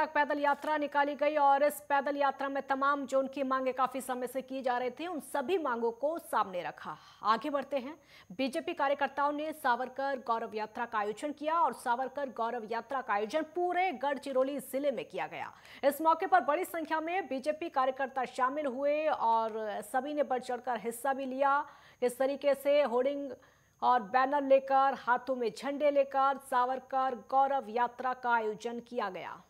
पैदल यात्रा निकाली गई और इस पैदल यात्रा में तमाम जो उनकी मांगे काफी समय से की जा रही थी उन सभी मांगों को सामने रखा आगे बढ़ते हैं बीजेपी कार्यकर्ताओं ने सावरकर गौरव यात्रा का आयोजन किया और सावरकर गौरव यात्रा का आयोजन पूरे गढ़चिरौली जिले में किया गया इस मौके पर बड़ी संख्या में बीजेपी कार्यकर्ता शामिल हुए और सभी ने बढ़ चढ़कर हिस्सा भी लिया इस तरीके से होर्डिंग और बैनर लेकर हाथों में झंडे लेकर सावरकर गौरव यात्रा का आयोजन किया गया